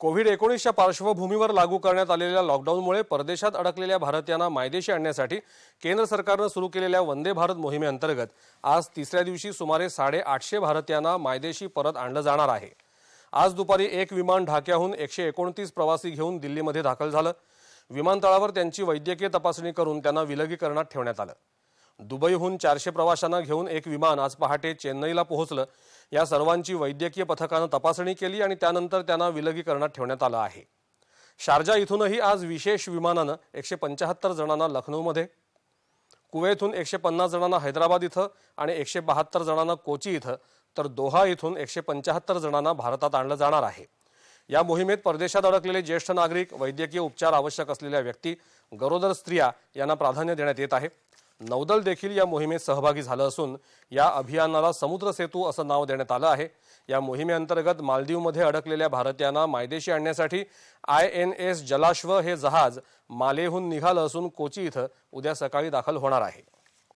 Covid एकोणीसच्या पार्श्वभूमीवर लागू करण्यात आलेल्या लॉकडाऊनमुळे परदेशात अडकलेल्या भारतीयांना मायदेशी आणण्यासाठी केंद्र सरकारनं सुरू केलेल्या वंदे भारत मोहिमेअंतर्गत आज तिसऱ्या दिवशी सुमारे साडेआठशे भारतीयांना मायदेशी परत आणलं जाणार आहे आज दुपारी एक विमान ढाक्याहून एकशे एकोणतीस प्रवासी घेऊन दिल्लीमध्ये दाखल झालं विमानतळावर त्यांची वैद्यकीय तपासणी करून त्यांना विलगीकरणात ठेवण्यात आलं दुबईहून चारशे प्रवाशांना घेऊन एक विमान आज पहाटे चेन्नईला पोहोचलं या सर्वांची वैद्यकीय पथकानं तपासणी केली आणि त्यानंतर त्यांना विलगीकरणात ठेवण्यात आलं आहे शारजा इथूनही आज विशेष विमानानं एकशे पंचाहत्तर जणांना लखनौमध्ये कुवेतून एकशे पन्नास जणांना हैदराबाद इथं आणि एकशे बहात्तर जणांना कोची इथं तर दोहा इथून एकशे पंचाहत्तर जणांना भारतात आणलं जाणार आहे या मोहिमेत परदेशात अडकलेले ज्येष्ठ नागरिक वैद्यकीय उपचार आवश्यक असलेल्या व्यक्ती गरोदर स्त्रिया यांना प्राधान्य देण्यात येत आहे नौदल देखील या मोहिमेत सहभागी झालं असून या अभियानाला समुद्र सेतू असं नाव देण्यात आलं आहे या मोहिमेअंतर्गत मालदीवमध्ये अडकलेल्या भारतीयांना मायदेशी आणण्यासाठी आय एन एस जलाश्व हे जहाज मालेहून निघालं असून कोची इथं उद्या सकाळी दाखल होणार आहे